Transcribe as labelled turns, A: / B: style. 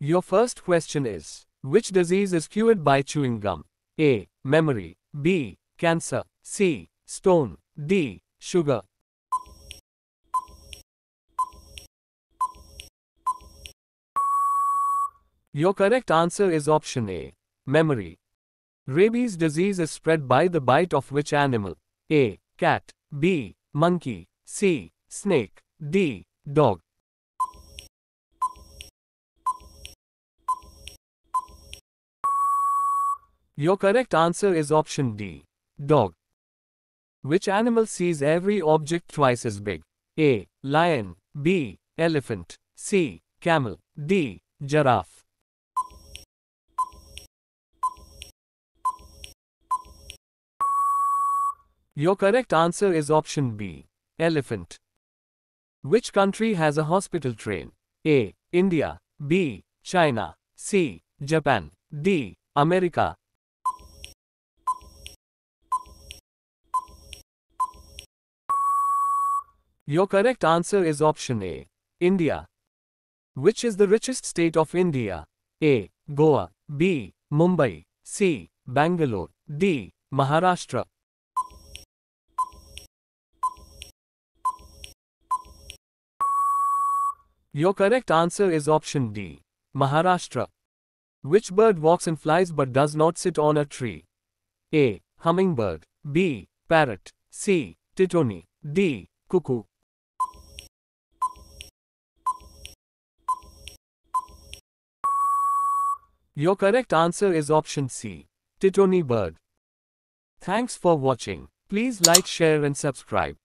A: Your first question is Which disease is cured by chewing gum? A. Memory. B. Cancer. C. Stone. D. Sugar. Your correct answer is option A. Memory. Rabies disease is spread by the bite of which animal? A. Cat. B. Monkey. C. Snake. D. Dog. Your correct answer is option D. Dog. Which animal sees every object twice as big? A. Lion. B. Elephant. C. Camel. D. Giraffe. Your correct answer is option B. Elephant. Which country has a hospital train? A. India. B. China. C. Japan. D. America. Your correct answer is option A. India. Which is the richest state of India? A. Goa. B. Mumbai. C. Bangalore. D. Maharashtra. Your correct answer is option D. Maharashtra. Which bird walks and flies but does not sit on a tree? A. Hummingbird. B. Parrot. C. Titoni. D. Cuckoo. Your correct answer is option C. Titoni bird. Thanks for watching. Please like, share and subscribe.